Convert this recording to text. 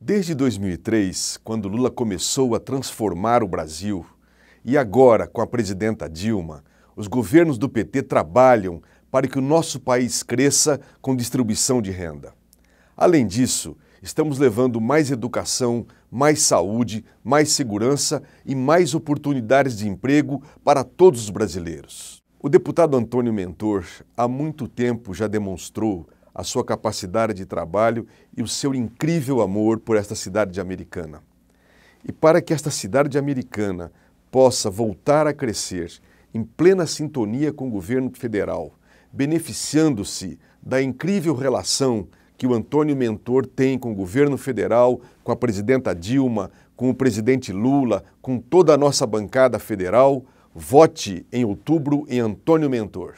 Desde 2003, quando Lula começou a transformar o Brasil, e agora com a presidenta Dilma, os governos do PT trabalham para que o nosso país cresça com distribuição de renda. Além disso, estamos levando mais educação, mais saúde, mais segurança e mais oportunidades de emprego para todos os brasileiros. O deputado Antônio Mentor há muito tempo já demonstrou a sua capacidade de trabalho e o seu incrível amor por esta cidade Americana. E para que esta cidade Americana possa voltar a crescer em plena sintonia com o governo federal, beneficiando-se da incrível relação que o Antônio Mentor tem com o governo federal, com a presidenta Dilma, com o presidente Lula, com toda a nossa bancada federal, vote em outubro em Antônio Mentor.